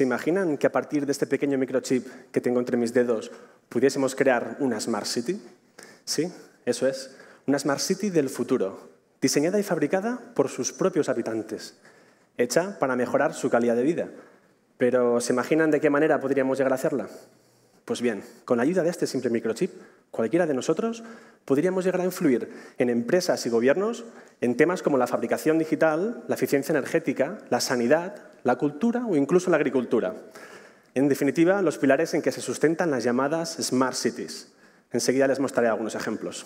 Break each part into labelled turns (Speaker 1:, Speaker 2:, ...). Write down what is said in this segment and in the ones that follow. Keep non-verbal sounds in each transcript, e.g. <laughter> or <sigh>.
Speaker 1: ¿Se imaginan que a partir de este pequeño microchip que tengo entre mis dedos pudiésemos crear una Smart City? Sí, eso es, una Smart City del futuro, diseñada y fabricada por sus propios habitantes, hecha para mejorar su calidad de vida. Pero ¿se imaginan de qué manera podríamos llegar a hacerla? Pues bien, con la ayuda de este simple microchip Cualquiera de nosotros podríamos llegar a influir en empresas y gobiernos en temas como la fabricación digital, la eficiencia energética, la sanidad, la cultura o incluso la agricultura. En definitiva, los pilares en que se sustentan las llamadas Smart Cities. Enseguida les mostraré algunos ejemplos.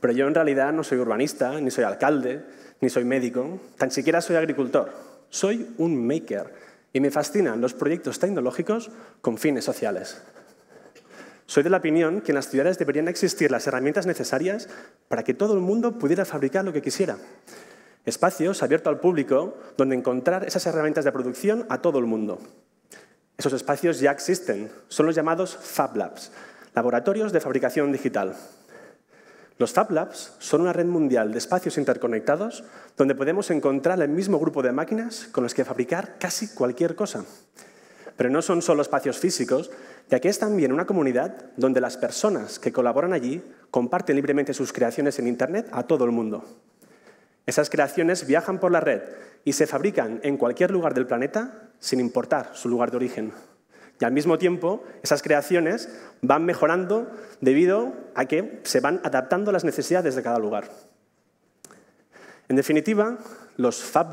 Speaker 1: Pero yo en realidad no soy urbanista, ni soy alcalde, ni soy médico, tan siquiera soy agricultor. Soy un maker y me fascinan los proyectos tecnológicos con fines sociales. Soy de la opinión que en las ciudades deberían existir las herramientas necesarias para que todo el mundo pudiera fabricar lo que quisiera. Espacios abiertos al público donde encontrar esas herramientas de producción a todo el mundo. Esos espacios ya existen, son los llamados fablabs, laboratorios de fabricación digital. Los Fab son una red mundial de espacios interconectados donde podemos encontrar el mismo grupo de máquinas con las que fabricar casi cualquier cosa. Pero no son solo espacios físicos, ya que es también una comunidad donde las personas que colaboran allí comparten libremente sus creaciones en Internet a todo el mundo. Esas creaciones viajan por la red y se fabrican en cualquier lugar del planeta sin importar su lugar de origen. Y al mismo tiempo, esas creaciones van mejorando debido a que se van adaptando a las necesidades de cada lugar. En definitiva, los Fab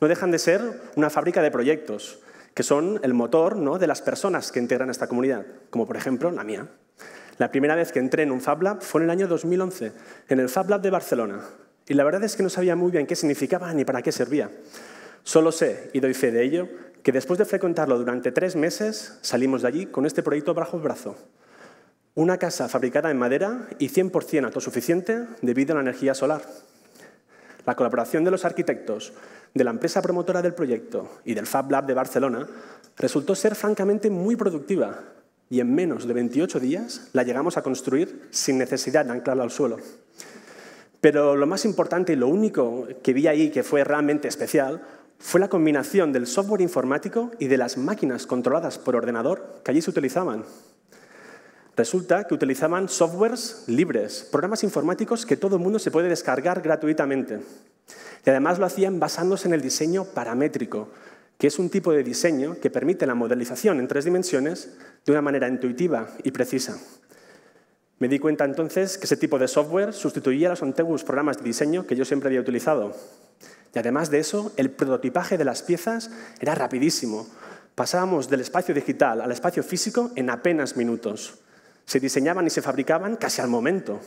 Speaker 1: no dejan de ser una fábrica de proyectos, que son el motor ¿no? de las personas que integran esta comunidad, como por ejemplo la mía. La primera vez que entré en un Fab Lab fue en el año 2011, en el Fab Lab de Barcelona. Y la verdad es que no sabía muy bien qué significaba ni para qué servía. Solo sé, y doy fe de ello, que después de frecuentarlo durante tres meses, salimos de allí con este proyecto bajo el brazo. Una casa fabricada en madera y 100% autosuficiente debido a la energía solar. La colaboración de los arquitectos, de la empresa promotora del proyecto y del FabLab de Barcelona resultó ser francamente muy productiva y en menos de 28 días la llegamos a construir sin necesidad de anclarla al suelo. Pero lo más importante y lo único que vi ahí que fue realmente especial fue la combinación del software informático y de las máquinas controladas por ordenador que allí se utilizaban. Resulta que utilizaban softwares libres, programas informáticos que todo el mundo se puede descargar gratuitamente. Y además lo hacían basándose en el diseño paramétrico, que es un tipo de diseño que permite la modelización en tres dimensiones de una manera intuitiva y precisa. Me di cuenta entonces que ese tipo de software sustituía a los antiguos programas de diseño que yo siempre había utilizado. Y además de eso, el prototipaje de las piezas era rapidísimo. Pasábamos del espacio digital al espacio físico en apenas minutos se diseñaban y se fabricaban casi al momento.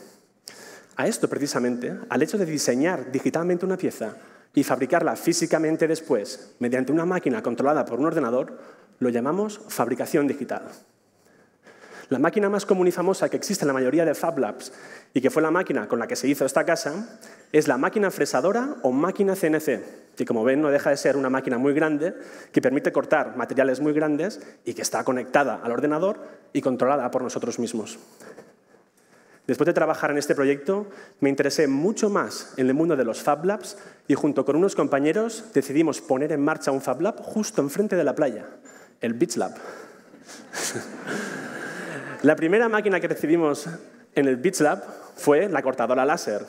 Speaker 1: A esto precisamente, al hecho de diseñar digitalmente una pieza y fabricarla físicamente después mediante una máquina controlada por un ordenador, lo llamamos fabricación digital. La máquina más común y famosa que existe en la mayoría de Fab Labs y que fue la máquina con la que se hizo esta casa es la máquina fresadora o máquina CNC, que como ven no deja de ser una máquina muy grande que permite cortar materiales muy grandes y que está conectada al ordenador y controlada por nosotros mismos. Después de trabajar en este proyecto, me interesé mucho más en el mundo de los Fab Labs y junto con unos compañeros decidimos poner en marcha un Fab Lab justo enfrente de la playa, el Beach Lab. <laughs> La primera máquina que recibimos en el Beach fue la cortadora láser,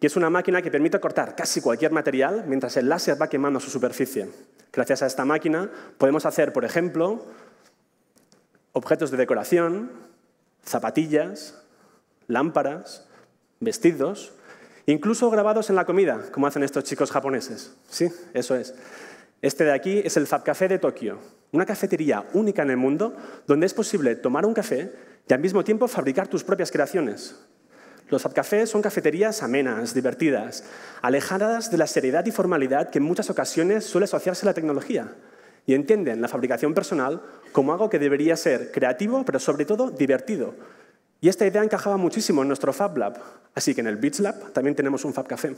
Speaker 1: que es una máquina que permite cortar casi cualquier material mientras el láser va quemando su superficie. Gracias a esta máquina podemos hacer, por ejemplo, objetos de decoración, zapatillas, lámparas, vestidos, incluso grabados en la comida, como hacen estos chicos japoneses. Sí, eso es. Este de aquí es el Fab Café de Tokio, una cafetería única en el mundo donde es posible tomar un café y al mismo tiempo fabricar tus propias creaciones. Los cafés son cafeterías amenas, divertidas, alejadas de la seriedad y formalidad que en muchas ocasiones suele asociarse a la tecnología y entienden la fabricación personal como algo que debería ser creativo, pero sobre todo divertido. Y esta idea encajaba muchísimo en nuestro Fab Lab, así que en el Beach Lab también tenemos un Fab Café.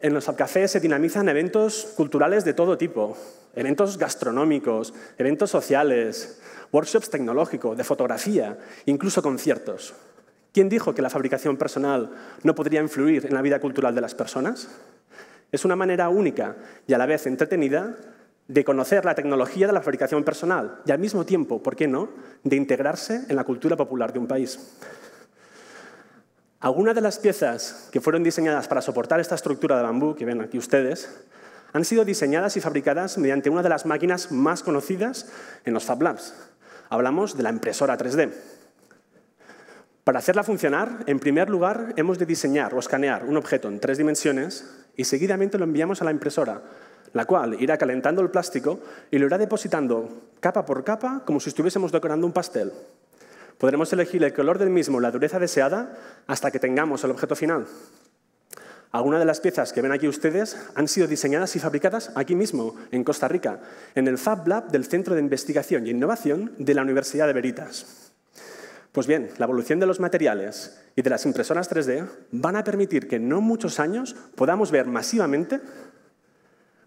Speaker 1: En los subcafés se dinamizan eventos culturales de todo tipo, eventos gastronómicos, eventos sociales, workshops tecnológicos, de fotografía, incluso conciertos. ¿Quién dijo que la fabricación personal no podría influir en la vida cultural de las personas? Es una manera única y a la vez entretenida de conocer la tecnología de la fabricación personal y al mismo tiempo, ¿por qué no?, de integrarse en la cultura popular de un país. Algunas de las piezas que fueron diseñadas para soportar esta estructura de bambú que ven aquí ustedes han sido diseñadas y fabricadas mediante una de las máquinas más conocidas en los Fab Labs. Hablamos de la impresora 3D. Para hacerla funcionar, en primer lugar, hemos de diseñar o escanear un objeto en tres dimensiones y seguidamente lo enviamos a la impresora, la cual irá calentando el plástico y lo irá depositando capa por capa como si estuviésemos decorando un pastel. Podremos elegir el color del mismo, la dureza deseada, hasta que tengamos el objeto final. Algunas de las piezas que ven aquí ustedes han sido diseñadas y fabricadas aquí mismo, en Costa Rica, en el Fab Lab del Centro de Investigación e Innovación de la Universidad de Veritas. Pues bien, la evolución de los materiales y de las impresoras 3D van a permitir que en no muchos años podamos ver masivamente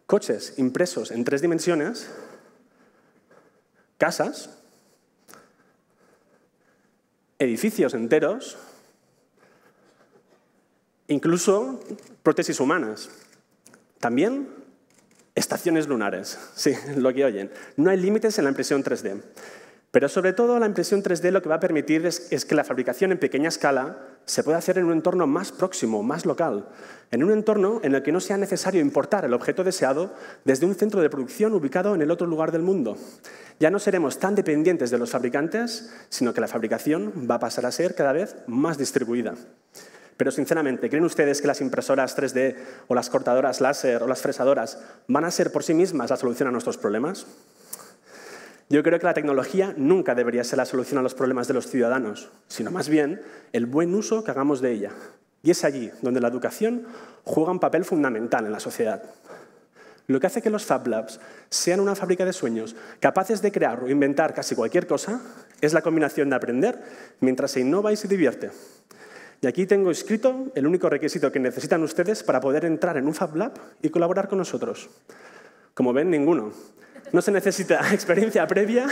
Speaker 1: coches impresos en tres dimensiones, casas, edificios enteros, incluso prótesis humanas. También estaciones lunares, <laughs> sí, lo que oyen. No hay límites en la impresión 3D. Pero sobre todo la impresión 3D lo que va a permitir es, que la fabricación en pequeña escala se pueda hacer en un entorno más próximo, más local, en un entorno en el que no sea necesario importar el objeto deseado desde un centro de producción ubicado en el otro lugar del mundo. Ya no seremos tan dependientes de los fabricantes, sino que la fabricación va a pasar a ser cada vez más distribuida. Pero sinceramente, ¿creen ustedes que las impresoras 3D o las cortadoras láser o las fresadoras van a ser por sí mismas la solución a nuestros problemas? Yo creo que la tecnología nunca debería ser la solución a los problemas de los ciudadanos, sino más bien el buen uso que hagamos de ella. Y es allí donde la educación juega un papel fundamental en la sociedad. Lo que hace que los Fab Labs sean una fábrica de sueños capaces de crear o inventar casi cualquier cosa es la combinación de aprender mientras se innova y se divierte. Y aquí tengo escrito el único requisito que necesitan ustedes para poder entrar en un Fab Lab y colaborar con nosotros. Como ven, ninguno. No se necesita <laughs> experiencia previa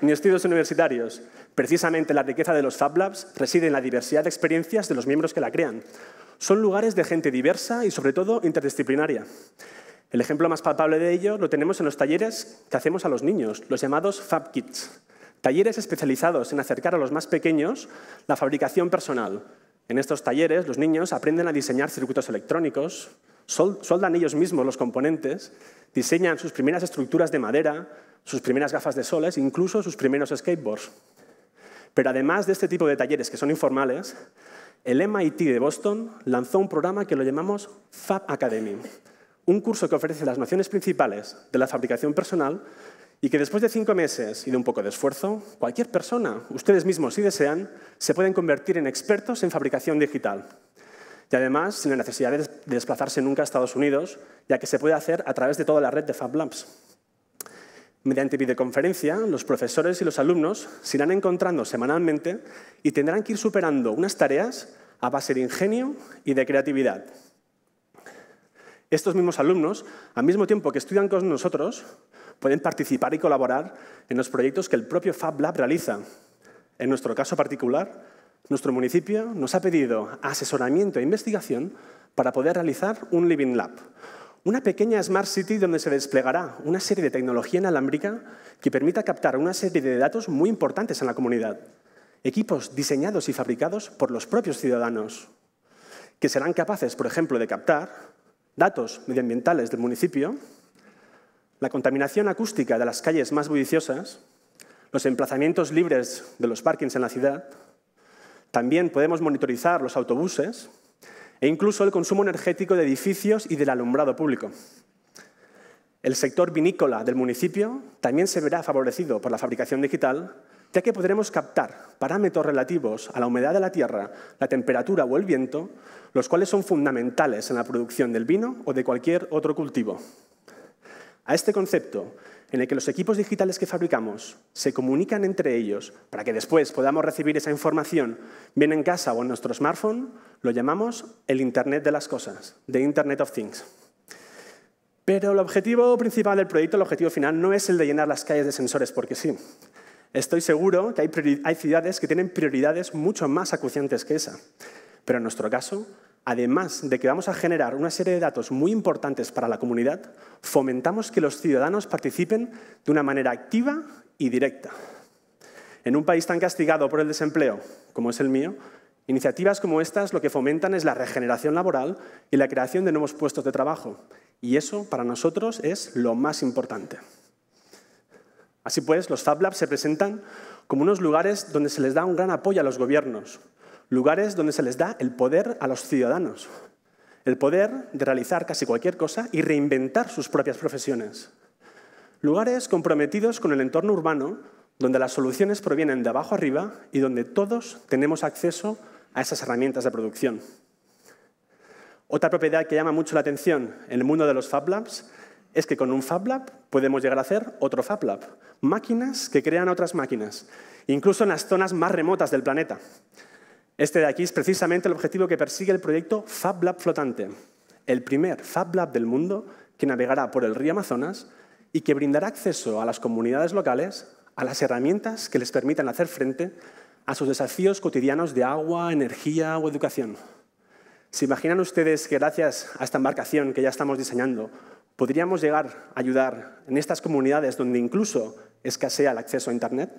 Speaker 1: ni estudios universitarios. Precisamente la riqueza de los Fab Labs reside en la diversidad de experiencias de los miembros que la crean. Son lugares de gente diversa y, sobre todo, interdisciplinaria. El ejemplo más palpable de ello lo tenemos en los talleres que hacemos a los niños, los llamados Fab Talleres especializados en acercar a los más pequeños la fabricación personal. En estos talleres, los niños aprenden a diseñar circuitos electrónicos, soldan ellos mismos los componentes, diseñan sus primeras estructuras de madera, sus primeras gafas de soles, ¿eh? incluso sus primeros skateboards. Pero además de este tipo de talleres que son informales, el MIT de Boston lanzó un programa que lo llamamos Fab Academy, un curso que ofrece las nociones principales de la fabricación personal y que después de cinco meses y de un poco de esfuerzo, cualquier persona, ustedes mismos si desean, se pueden convertir en expertos en fabricación digital y además sin la necesidad de desplazarse nunca a Estados Unidos, ya que se puede hacer a través de toda la red de Fab Labs. Mediante videoconferencia, los profesores y los alumnos se irán encontrando semanalmente y tendrán que ir superando unas tareas a base de ingenio y de creatividad. Estos mismos alumnos, al mismo tiempo que estudian con nosotros, pueden participar y colaborar en los proyectos que el propio Fab Lab realiza. En nuestro caso particular, nuestro municipio nos ha pedido asesoramiento e investigación para poder realizar un Living Lab, una pequeña Smart City donde se desplegará una serie de tecnología inalámbrica que permita captar una serie de datos muy importantes en la comunidad. Equipos diseñados y fabricados por los propios ciudadanos, que serán capaces, por ejemplo, de captar datos medioambientales del municipio, la contaminación acústica de las calles más bulliciosas, los emplazamientos libres de los parkings en la ciudad, también podemos monitorizar los autobuses e incluso el consumo energético de edificios y del alumbrado público. El sector vinícola del municipio también se verá favorecido por la fabricación digital, ya que podremos captar parámetros relativos a la humedad de la tierra, la temperatura o el viento, los cuales son fundamentales en la producción del vino o de cualquier otro cultivo. A este concepto en el que los equipos digitales que fabricamos se comunican entre ellos para que después podamos recibir esa información bien en casa o en nuestro smartphone, lo llamamos el Internet de las Cosas, the Internet of Things. Pero el objetivo principal del proyecto, el objetivo final, no es el de llenar las calles de sensores, porque sí. Estoy seguro que hay, hay ciudades que tienen prioridades mucho más acuciantes que esa. Pero en nuestro caso, además de que vamos a generar una serie de datos muy importantes para la comunidad, fomentamos que los ciudadanos participen de una manera activa y directa. En un país tan castigado por el desempleo como es el mío, iniciativas como estas lo que fomentan es la regeneración laboral y la creación de nuevos puestos de trabajo. Y eso para nosotros es lo más importante. Así pues, los Fab Labs se presentan como unos lugares donde se les da un gran apoyo a los gobiernos, Lugares donde se les da el poder a los ciudadanos, el poder de realizar casi cualquier cosa y reinventar sus propias profesiones. Lugares comprometidos con el entorno urbano, donde las soluciones provienen de abajo arriba y donde todos tenemos acceso a esas herramientas de producción. Otra propiedad que llama mucho la atención en el mundo de los Fab Labs es que con un Fab podemos llegar a hacer otro Fab Máquinas que crean otras máquinas, incluso en las zonas más remotas del planeta. Este de aquí es precisamente el objetivo que persigue el proyecto FabLab flotante, el primer FabLab del mundo que navegará por el río Amazonas y que brindará acceso a las comunidades locales a las herramientas que les permitan hacer frente a sus desafíos cotidianos de agua, energía o educación. ¿Se imaginan ustedes que gracias a esta embarcación que ya estamos diseñando podríamos llegar a ayudar en estas comunidades donde incluso escasea el acceso a Internet?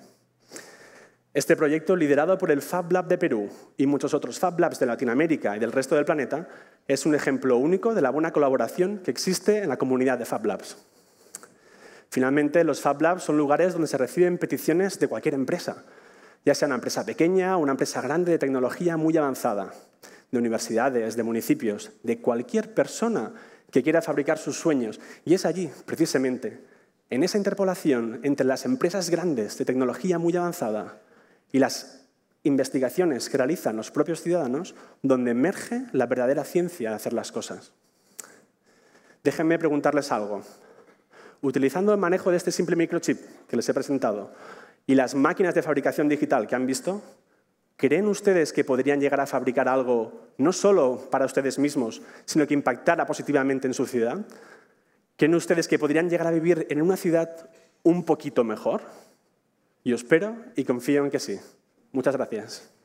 Speaker 1: Este proyecto, liderado por el Fab Lab de Perú y muchos otros Fab Labs de Latinoamérica y del resto del planeta, es un ejemplo único de la buena colaboración que existe en la comunidad de Fab Labs. Finalmente, los Fab Labs son lugares donde se reciben peticiones de cualquier empresa, ya sea una empresa pequeña o una empresa grande de tecnología muy avanzada, de universidades, de municipios, de cualquier persona que quiera fabricar sus sueños. Y es allí, precisamente, en esa interpolación entre las empresas grandes de tecnología muy avanzada y las investigaciones que realizan los propios ciudadanos donde emerge la verdadera ciencia de hacer las cosas. Déjenme preguntarles algo. Utilizando el manejo de este simple microchip que les he presentado y las máquinas de fabricación digital que han visto, ¿creen ustedes que podrían llegar a fabricar algo no solo para ustedes mismos, sino que impactara positivamente en su ciudad? ¿Creen ustedes que podrían llegar a vivir en una ciudad un poquito mejor? Yo espero y confío en que sí. Muchas gracias.